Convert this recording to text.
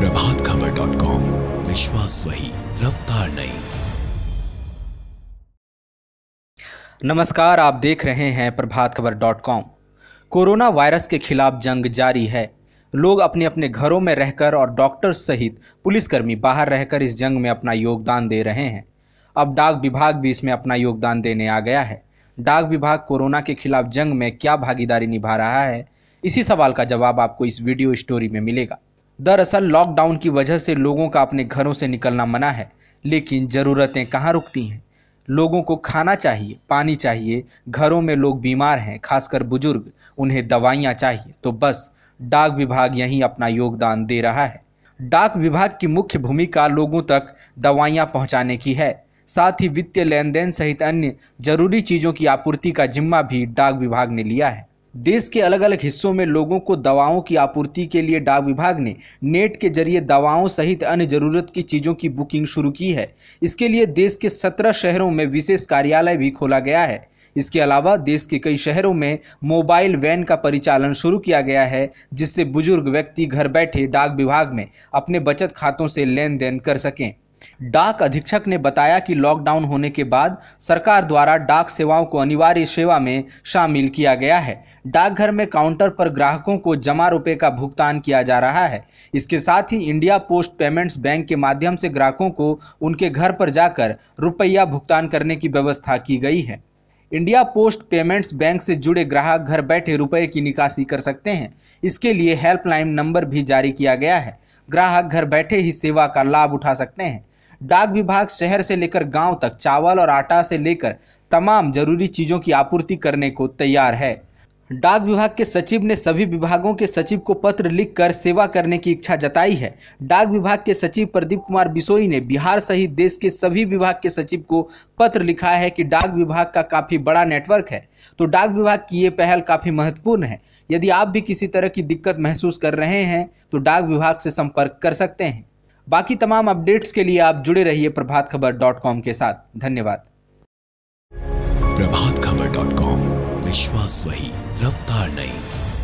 प्रभात खबर dot com विश्वास वही रफ्तार नई नमस्कार आप देख रहे हैं प्रभात खबर डॉट कॉम कोरोना वायरस के खिलाफ जंग जारी है लोग अपने अपने घरों में रहकर और डॉक्टर सहित पुलिसकर्मी बाहर रहकर इस जंग में अपना योगदान दे रहे हैं अब डाक विभाग भी इसमें अपना योगदान देने आ गया है डाक विभाग कोरोना के खिलाफ जंग में क्या भागीदारी निभा रहा है इसी सवाल का जवाब आपको इस वीडियो स्टोरी में मिलेगा दरअसल लॉकडाउन की वजह से लोगों का अपने घरों से निकलना मना है लेकिन ज़रूरतें कहाँ रुकती हैं लोगों को खाना चाहिए पानी चाहिए घरों में लोग बीमार हैं खासकर बुजुर्ग उन्हें दवाइयाँ चाहिए तो बस डाक विभाग यहीं अपना योगदान दे रहा है डाक विभाग की मुख्य भूमिका लोगों तक दवाइयाँ पहुँचाने की है साथ ही वित्तीय लेन देन सहित अन्य जरूरी चीज़ों की आपूर्ति का जिम्मा भी डाक विभाग ने लिया है देश के अलग अलग हिस्सों में लोगों को दवाओं की आपूर्ति के लिए डाक विभाग ने नेट के जरिए दवाओं सहित अन्य जरूरत की चीज़ों की बुकिंग शुरू की है इसके लिए देश के सत्रह शहरों में विशेष कार्यालय भी खोला गया है इसके अलावा देश के कई शहरों में मोबाइल वैन का परिचालन शुरू किया गया है जिससे बुजुर्ग व्यक्ति घर बैठे डाक विभाग में अपने बचत खातों से लेन देन कर सकें डाक अधीक्षक ने बताया कि लॉकडाउन होने के बाद सरकार द्वारा डाक सेवाओं को अनिवार्य सेवा में शामिल किया गया है डाकघर में काउंटर पर ग्राहकों को जमा रुपए का भुगतान किया जा रहा है इसके साथ ही इंडिया पोस्ट पेमेंट्स बैंक के माध्यम से ग्राहकों को उनके घर पर जाकर रुपया भुगतान करने की व्यवस्था की गई है इंडिया पोस्ट पेमेंट्स बैंक से जुड़े ग्राहक घर बैठे रुपये की निकासी कर सकते हैं इसके लिए हेल्पलाइन नंबर भी जारी किया गया है ग्राहक घर बैठे ही सेवा का लाभ उठा सकते हैं डाक विभाग शहर से लेकर गांव तक चावल और आटा से लेकर तमाम जरूरी चीज़ों की आपूर्ति करने को तैयार है डाक विभाग के सचिव ने सभी विभागों के सचिव को पत्र लिखकर सेवा करने की इच्छा जताई है डाक विभाग के सचिव प्रदीप कुमार बिसोई ने बिहार सहित देश के सभी विभाग के सचिव को पत्र लिखा है कि डाक विभाग का काफ़ी बड़ा नेटवर्क है तो डाक विभाग की ये पहल काफ़ी महत्वपूर्ण है यदि आप भी किसी तरह की दिक्कत महसूस कर रहे हैं तो डाक विभाग से संपर्क कर सकते हैं बाकी तमाम अपडेट्स के लिए आप जुड़े रहिए प्रभात खबर डॉट कॉम के साथ धन्यवाद प्रभात खबर डॉट कॉम विश्वास वही रफ्तार नहीं